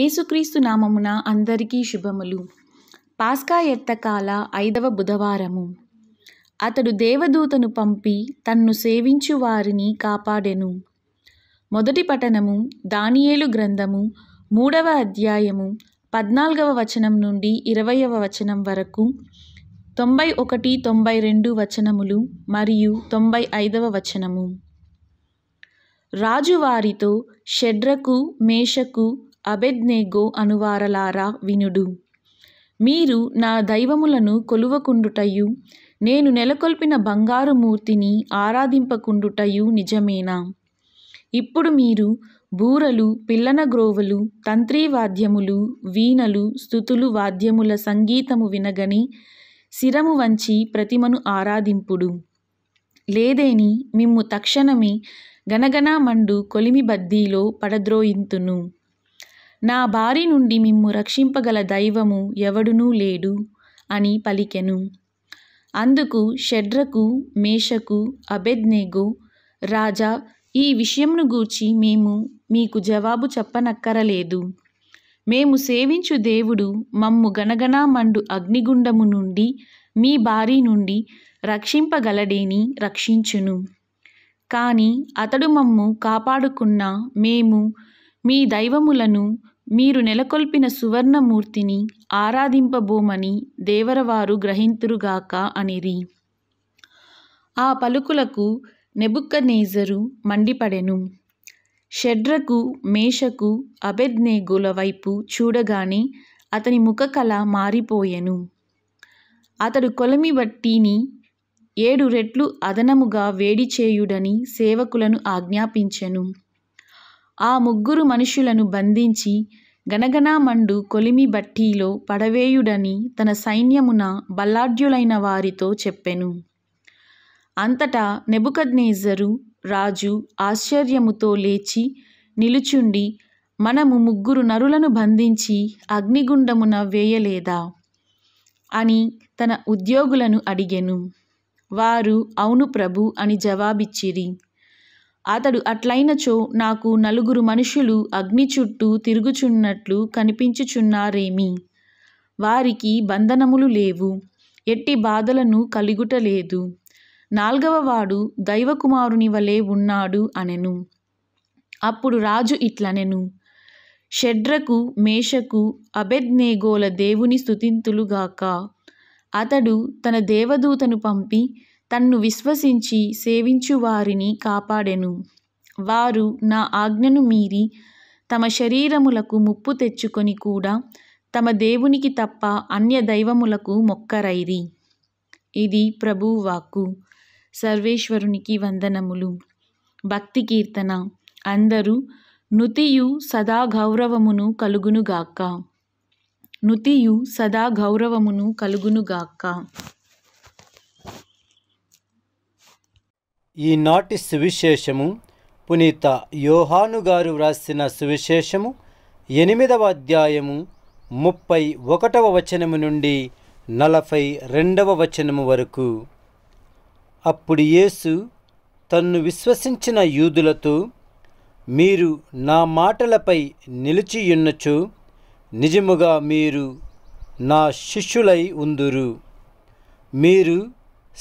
ఏసుక్రీస్తు నామమున అందరికీ శుభములు పాస్కా ఎత్తకాల ఐదవ బుధవారము అతడు దేవదూతను పంపి తన్ను సేవించు వారిని కాపాడెను మొదటి పఠనము దానియేలు గ్రంథము మూడవ అధ్యాయము పద్నాలుగవ వచనం నుండి ఇరవయవ వచనం వరకు తొంభై ఒకటి తొంభై రెండు వచనములు మరియు తొంభై ఐదవ వచనము రాజు వారితో షడ్రకు మేషకు అబెద్నేగో అనువారలారా వినుడు మీరు నా దైవములను కొలువకుండుటయు నేను నెలకొల్పిన బంగారు మూర్తిని ఆరాధింపకుండుటయు నిజమేనా ఇప్పుడు మీరు బూరలు పిల్లన గ్రోవలు తంత్రీవాద్యములు వాద్యములు వీణలు స్థుతులు వాద్యముల సంగీతము వినగని శిరము వంచి ప్రతిమను ఆరాధింపుడు లేదేని మిమ్ము తక్షణమే గనగనామండు మండు కొలిమి బద్దీలో పడద్రోయింతును నా బారి నుండి మిమ్ము రక్షింపగల దైవము ఎవడునూ లేడు అని పలికెను అందుకు షడ్రకు మేషకు అబెద్నెగు రాజా ఈ విషయంను గూర్చి మేము మీకు జవాబు చెప్పనక్కరలేదు మేము సేవించు దేవుడు మమ్ము గనగనా మండు అగ్నిగుండము నుండి మీ బారి నుండి రక్షింపగలడేని రక్షించును కానీ అతడు మమ్ము కాపాడుకున్న మేము మీ దైవములను మీరు నెలకొల్పిన సువర్ణమూర్తిని ఆరాధింపబోమని దేవరవారు గ్రహింతురుగాక అనిరి ఆ పలుకులకు నెబుక్కనేజరు మండిపడెను షడ్రకు మేషకు అబెద్నేగుల వైపు చూడగానే అతని ముఖకళ మారిపోయెను అతడు కొలమి బట్టిని ఏడు రెట్లు అదనముగా వేడి చేయుడని సేవకులను ఆజ్ఞాపించెను ఆ ముగ్గురు మనుషులను బంధించి గనగనామండు కొలిమి బట్టీలో పడవేయుడని తన సైన్యమున బల్లాఢ్యులైన వారితో చెప్పెను అంతటా నెబుకద్నేజరు రాజు ఆశ్చర్యముతో లేచి నిలుచుండి మనము ముగ్గురు నరులను బంధించి అగ్నిగుండమున వేయలేదా అని తన ఉద్యోగులను అడిగెను వారు అవును ప్రభు అని జవాబిచ్చిరి అతడు అట్లైనచో నాకు నలుగురు మనుషులు అగ్ని చుట్టూ తిరుగుచున్నట్లు కనిపించుచున్నారేమి వారికి బంధనములు లేవు ఎట్టి బాధలను కలుగుటలేదు నాల్గవవాడు దైవకుమారుని వలె ఉన్నాడు అనెను అప్పుడు రాజు ఇట్లనెను షడ్రకు మేషకు అబెద్నేగోల దేవుని స్థుతింతులుగాక అతడు తన దేవదూతను పంపి తన్ను విశ్వసించి సేవించు వారిని కాపాడెను వారు నా ఆజ్ఞను మీరి తమ శరీరములకు ముప్పు తెచ్చుకొని కూడా తమ దేవునికి తప్ప అన్య దైవములకు మొక్కరైరి ఇది ప్రభువాక్కు సర్వేశ్వరునికి వందనములు భక్తి కీర్తన అందరూ నుతియు సదా గౌరవమును కలుగునుగాక నుతియు సదా గౌరవమును కలుగునుగాక ఈనాటి సువిశేషము పునీత యోహానుగారు వ్రాసిన సువిశేషము ఎనిమిదవ అధ్యాయము ముప్పై ఒకటవ వచనము నుండి నలభై రెండవ వచనము వరకు అప్పుడు యేసు తన్ను విశ్వసించిన యూదులతో మీరు నా మాటలపై నిలిచియున్నచు నిజముగా మీరు నా శిష్యులై ఉందురు మీరు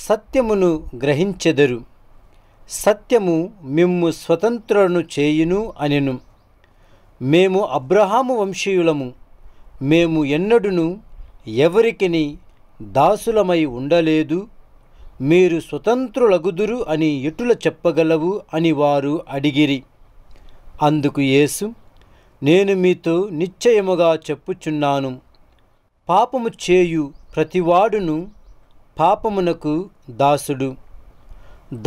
సత్యమును గ్రహించెదరు సత్యము మిమ్ము స్వతంత్రులను చేయును అనెను మేము అబ్రహాము వంశీయులము మేము ఎన్నడును ఎవరికి దాసులమై ఉండలేదు మీరు స్వతంత్రులగుదురు అని ఎటుల చెప్పగలవు అని వారు అడిగిరి అందుకు యేసు నేను మీతో నిశ్చయముగా చెప్పుచున్నాను పాపము చేయు ప్రతివాడును పాపమునకు దాసుడు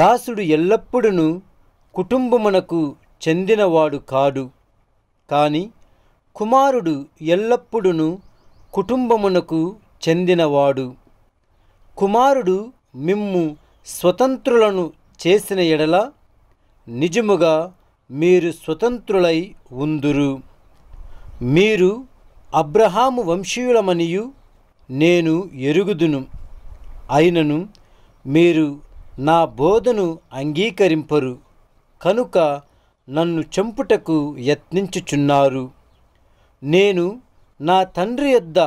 దాసుడు ఎల్లప్పుడూ కుటుంబమునకు చెందినవాడు కాడు కాని కుమారుడు ఎల్లప్పుడూ కుటుంబమునకు చెందినవాడు కుమారుడు మిమ్ము స్వతంత్రులను చేసిన ఎడల నిజముగా మీరు స్వతంత్రులై ఉందురు మీరు అబ్రహాము వంశీయులమనియు నేను ఎరుగుదును అయినను మీరు నా బోధను అంగీకరింపరు కనుక నన్ను చంపుటకు యత్నించుచున్నారు నేను నా తండ్రి యొద్ద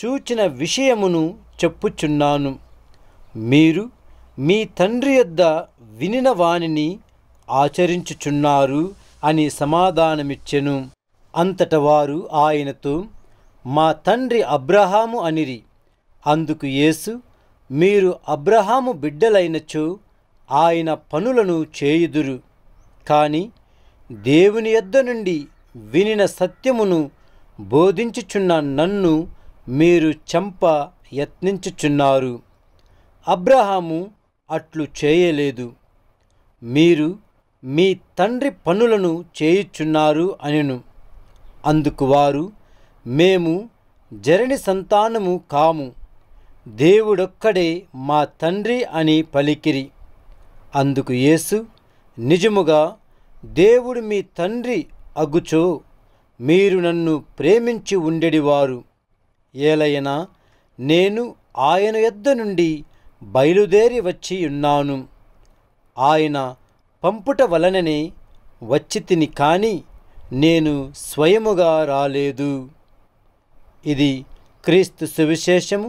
చూచిన విషయమును చెప్పుచున్నాను మీరు మీ తండ్రి యొద్ద వినిన వాణిని ఆచరించుచున్నారు అని సమాధానమిచ్చెను అంతట వారు ఆయనతో మా తండ్రి అబ్రహాము అనిరి అందుకు యేసు మీరు అబ్రహాము బిడ్డలైనచు ఆయన పనులను చేయుదురు కానీ దేవుని యొద్ద నుండి వినిన సత్యమును బోధించుచున్న నన్ను మీరు చంప యత్నించుచున్నారు అబ్రహాము అట్లు చేయలేదు మీరు మీ తండ్రి పనులను చేయుచున్నారు అనెను అందుకు వారు మేము జరిని సంతానము కాము దేవుడొక్కడే మా తండ్రి అని పలికిరి అందుకు యేసు నిజముగా దేవుడు మీ తండ్రి అగుచో మీరు నన్ను ప్రేమించి ఉండేడివారు ఏలైనా నేను ఆయన యొద్ద నుండి బయలుదేరి వచ్చి ఉన్నాను ఆయన పంపుట వలననే వచ్చి తిని కానీ నేను స్వయముగా రాలేదు ఇది క్రీస్తు సువిశేషము